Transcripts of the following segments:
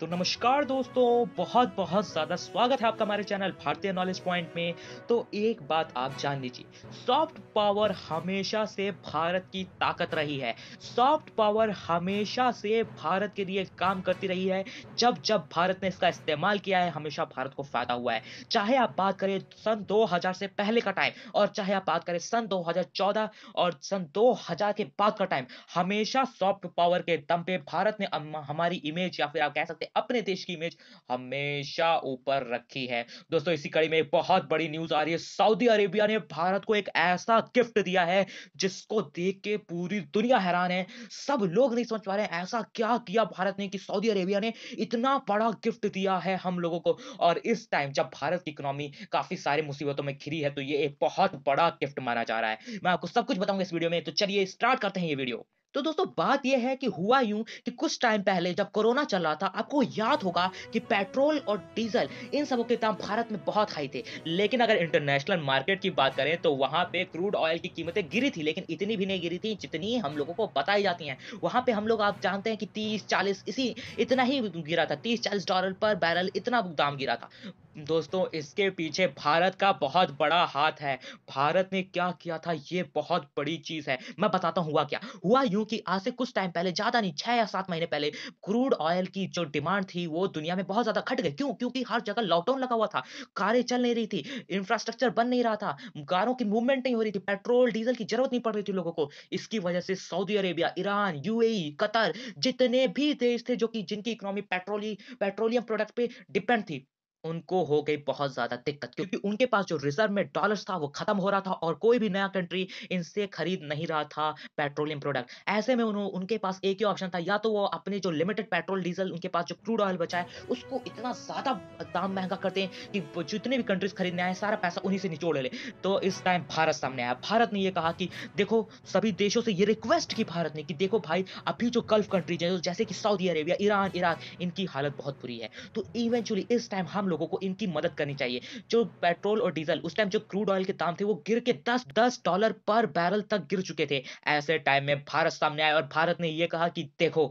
तो नमस्कार दोस्तों बहुत बहुत ज़्यादा स्वागत है आपका हमारे चैनल भारतीय नॉलेज पॉइंट में तो एक बात आप जान लीजिए सॉफ्ट पावर हमेशा से भारत की ताकत रही है सॉफ्ट पावर हमेशा से भारत के लिए काम करती रही है जब जब भारत ने इसका इस्तेमाल किया है हमेशा भारत को फायदा हुआ है चाहे आप बात करें सन दो से पहले का टाइम और चाहे आप बात करें सन दो और सन दो के बाद का टाइम हमेशा सॉफ्ट पावर के दम पे भारत ने हमारी इमेज या फिर आप कह सकते अपने देश की इमेज हमेशा ऊपर रखी है दोस्तों इसी कड़ी में एक बहुत बड़ी न्यूज आ रही है सऊदी अरेबिया ने भारत को एक ऐसा गिफ्ट दिया है जिसको देख के पूरी दुनिया हैरान है सब लोग नहीं समझ पा रहे ऐसा क्या किया भारत ने कि सऊदी अरेबिया ने इतना बड़ा गिफ्ट दिया है हम लोगों को और इस टाइम जब भारत की इकोनॉमी काफी सारी मुसीबतों में घिरी है तो ये एक बहुत बड़ा गिफ्ट माना जा रहा है मैं आपको सब कुछ बताऊंगा इस वीडियो में तो चलिए स्टार्ट करते हैं ये वीडियो तो दोस्तों बात यह है कि हुआ यूं कि कुछ टाइम पहले जब कोरोना चल रहा था आपको याद होगा कि पेट्रोल और डीजल इन सबों के दाम भारत में बहुत हाई थे लेकिन अगर इंटरनेशनल मार्केट की बात करें तो वहां पे क्रूड ऑयल की कीमतें गिरी थी लेकिन इतनी भी नहीं गिरी थी जितनी हम लोगों को बताई जाती हैं वहां पे हम लोग आप जानते हैं कि तीस चालीस इसी इतना ही गिरा था तीस चालीस डॉलर पर बैरल इतना दाम गिरा था दोस्तों इसके पीछे भारत का बहुत बड़ा हाथ है भारत ने क्या किया था ये बहुत बड़ी चीज है मैं बताता हूँ हुआ क्या हुआ यूं कि आज से कुछ टाइम पहले ज्यादा नहीं छह या सात महीने पहले क्रूड ऑयल की जो डिमांड थी वो दुनिया में बहुत ज्यादा घट गई क्यों क्योंकि हर जगह लॉकडाउन लगा हुआ था कारें चल नहीं रही थी इंफ्रास्ट्रक्चर बन नहीं रहा था कारों की मूवमेंट नहीं हो रही थी पेट्रोल डीजल की जरूरत नहीं पड़ रही थी लोगों को इसकी वजह से Saudi Arabia Iran UAE Qatar जितने भी देश थे जो कि जिनकी इकोनॉमी पेट्रोली पेट्रोलियम प्रोडक्ट पे डिपेंड थी उनको हो गई बहुत ज्यादा दिक्कत क्योंकि उनके पास जो रिजर्व में डॉलर्स था वो खत्म हो रहा था और कोई भी नया कंट्री इनसे खरीद नहीं रहा था पेट्रोलियम प्रोडक्ट ऐसे में उन्होंने उनके पास एक ही ऑप्शन था या तो वो अपने जो लिमिटेड पेट्रोल डीजल उनके पास जो क्रूड ऑयल बचा है उसको इतना ज्यादा दाम महंगा करते हैं कि जितने भी कंट्रीज खरीदने आए सारा पैसा उन्हीं से निचोड़ ले तो इस टाइम भारत सामने आया भारत ने यह कहा कि देखो सभी देशों से ये रिक्वेस्ट की भारत ने कि देखो भाई अभी जो गल्फ कंट्रीज है जैसे कि सऊदी अरेबिया ईरान इराक इनकी हालत बहुत बुरी है तो इवेंचुअली इस टाइम हम लोगों को इनकी मदद करनी चाहिए जो पेट्रोल और डीजल उस टाइम जो क्रूड ऑयल के दाम थे वो गिर के दस दस डॉलर पर बैरल तक गिर चुके थे ऐसे टाइम में भारत सामने आया और भारत ने यह कहा कि देखो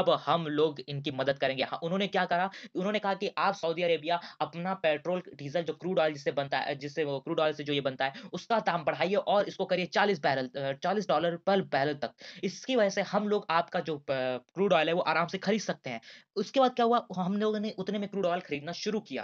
अब हम लोग इनकी मदद करेंगे हाँ उन्होंने क्या कहा उन्होंने कहा कि आप सऊदी अरेबिया अपना पेट्रोल डीजल जो क्रूड ऑयल जिससे बनता है जिससे वो क्रूड ऑयल से जो ये बनता है उसका दाम बढ़ाइए और इसको करिए चालीस बैरल चालीस डॉलर पर बैरल तक इसकी वजह से हम लोग आपका जो क्रूड ऑयल है वो आराम से खरीद सकते हैं उसके बाद क्या हुआ हम लोगों ने उतने में क्रूड ऑयल खरीदना शुरू किया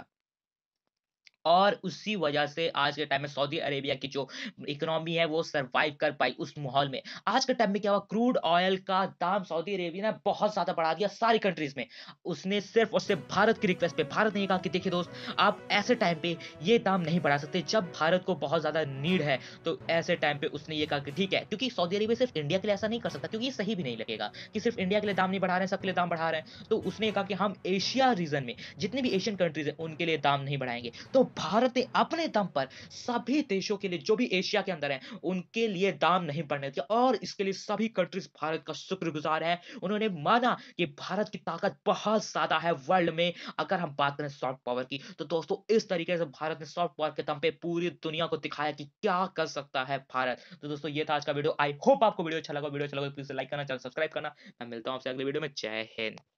और उसी वजह से आज के टाइम में सऊदी अरेबिया की जो इकोनॉमी है वो सर्वाइव कर पाई उस माहौल में आज के टाइम में क्या हुआ क्रूड ऑयल का दाम सऊदी अरेबिया ने बहुत ज़्यादा बढ़ा दिया सारी कंट्रीज में उसने सिर्फ और सिर्फ भारत की रिक्वेस्ट पे भारत ने कहा कि देखिए दोस्त आप ऐसे टाइम पे ये दाम नहीं बढ़ा सकते जब भारत को बहुत ज़्यादा नीड है तो ऐसे टाइम पे उसने ये कहा कि ठीक है क्योंकि सऊदी अरेबिया सिर्फ इंडिया के लिए ऐसा नहीं कर सकता क्योंकि ये सही भी नहीं लगेगा कि सिर्फ इंडिया के लिए दाम नहीं बढ़ा रहे हैं सबके लिए दाम बढ़ा रहे हैं तो उसने कहा कि हम एशिया रीजन में जितने भी एशियन कंट्रीज हैं उनके लिए दाम नहीं बढ़ाएंगे तो भारत ने अपने दम पर सभी देशों के लिए जो भी एशिया के अंदर है उनके लिए दाम नहीं बढ़ने दिया और इसके लिए सभी कंट्रीज भारत का शुक्रगुजार है उन्होंने माना कि भारत की ताकत बहुत ज्यादा है वर्ल्ड में अगर हम बात करें सॉफ्ट पावर की तो दोस्तों इस तरीके से भारत ने सॉफ्ट पावर के दम पे पूरी दुनिया को दिखाया कि क्या कर सकता है भारत तो दोस्तों ये था आज का वीडियो आई होप आपको वीडियो अच्छा लगा वीडियो अच्छा लगा प्लीज तो लाइक करना चैनल सब्सक्राइब करना मैं मिलता हूँ आपसे अगले वीडियो में जय हिंद